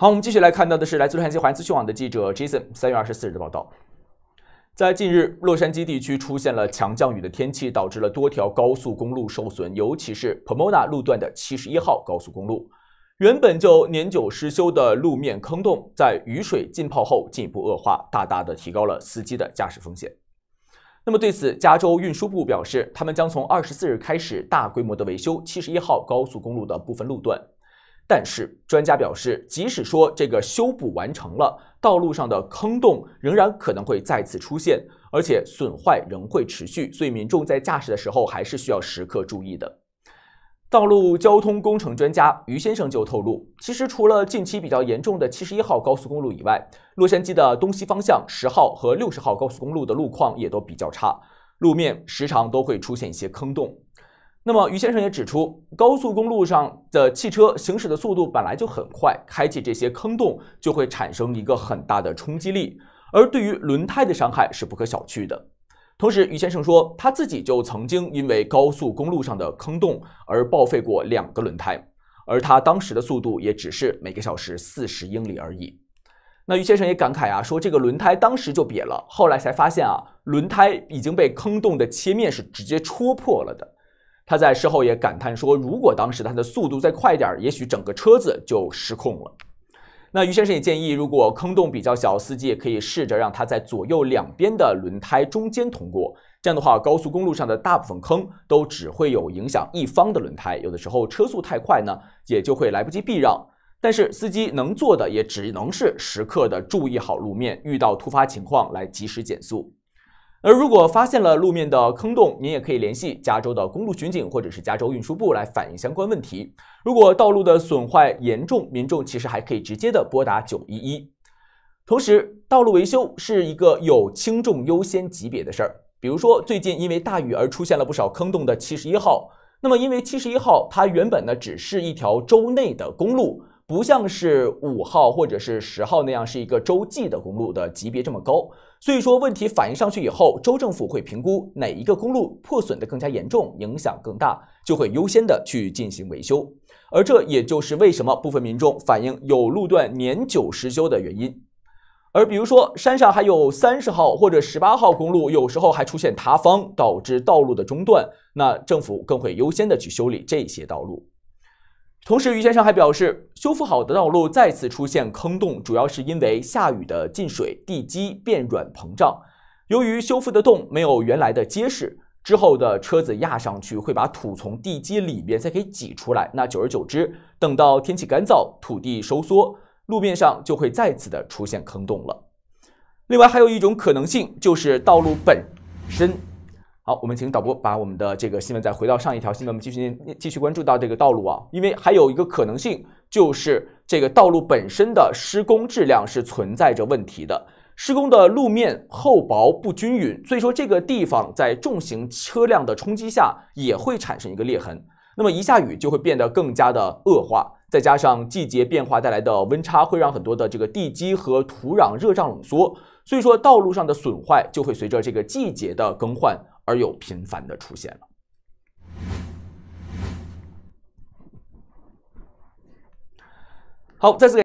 好，我们继续来看到的是来自洛杉矶华文资讯网的记者 Jason 三月二十四日的报道。在近日，洛杉矶地区出现了强降雨的天气，导致了多条高速公路受损，尤其是 Pomona 路段的七十一号高速公路。原本就年久失修的路面坑洞，在雨水浸泡后进一步恶化，大大的提高了司机的驾驶风险。那么，对此，加州运输部表示，他们将从二十四日开始大规模的维修七十一号高速公路的部分路段。但是，专家表示，即使说这个修补完成了，道路上的坑洞仍然可能会再次出现，而且损坏仍会持续，所以民众在驾驶的时候还是需要时刻注意的。道路交通工程专家于先生就透露，其实除了近期比较严重的七十一号高速公路以外，洛杉矶的东西方向十号和六十号高速公路的路况也都比较差，路面时常都会出现一些坑洞。那么于先生也指出，高速公路上的汽车行驶的速度本来就很快，开启这些坑洞就会产生一个很大的冲击力，而对于轮胎的伤害是不可小觑的。同时，于先生说他自己就曾经因为高速公路上的坑洞而报废过两个轮胎，而他当时的速度也只是每个小时四十英里而已。那于先生也感慨啊，说这个轮胎当时就瘪了，后来才发现啊，轮胎已经被坑洞的切面是直接戳破了的。他在事后也感叹说：“如果当时他的速度再快点儿，也许整个车子就失控了。”那于先生也建议，如果坑洞比较小，司机也可以试着让它在左右两边的轮胎中间通过。这样的话，高速公路上的大部分坑都只会有影响一方的轮胎。有的时候车速太快呢，也就会来不及避让。但是司机能做的也只能是时刻的注意好路面，遇到突发情况来及时减速。而如果发现了路面的坑洞，您也可以联系加州的公路巡警或者是加州运输部来反映相关问题。如果道路的损坏严重，民众其实还可以直接的拨打九一一。同时，道路维修是一个有轻重优先级别的事儿。比如说，最近因为大雨而出现了不少坑洞的七十一号，那么因为七十一号它原本呢只是一条州内的公路。不像是五号或者是十号那样是一个洲际的公路的级别这么高，所以说问题反映上去以后，州政府会评估哪一个公路破损的更加严重，影响更大，就会优先的去进行维修。而这也就是为什么部分民众反映有路段年久失修的原因。而比如说山上还有三十号或者十八号公路，有时候还出现塌方导致道路的中断，那政府更会优先的去修理这些道路。同时，于先生还表示，修复好的道路再次出现坑洞，主要是因为下雨的进水，地基变软膨胀。由于修复的洞没有原来的结实，之后的车子压上去会把土从地基里面再给挤出来。那久而久之，等到天气干燥，土地收缩，路面上就会再次的出现坑洞了。另外，还有一种可能性就是道路本身。好，我们请导播把我们的这个新闻再回到上一条新闻，我们继续继续关注到这个道路啊，因为还有一个可能性就是这个道路本身的施工质量是存在着问题的，施工的路面厚薄不均匀，所以说这个地方在重型车辆的冲击下也会产生一个裂痕，那么一下雨就会变得更加的恶化，再加上季节变化带来的温差会让很多的这个地基和土壤热胀冷缩，所以说道路上的损坏就会随着这个季节的更换。而又频繁的出现了。好，再次给。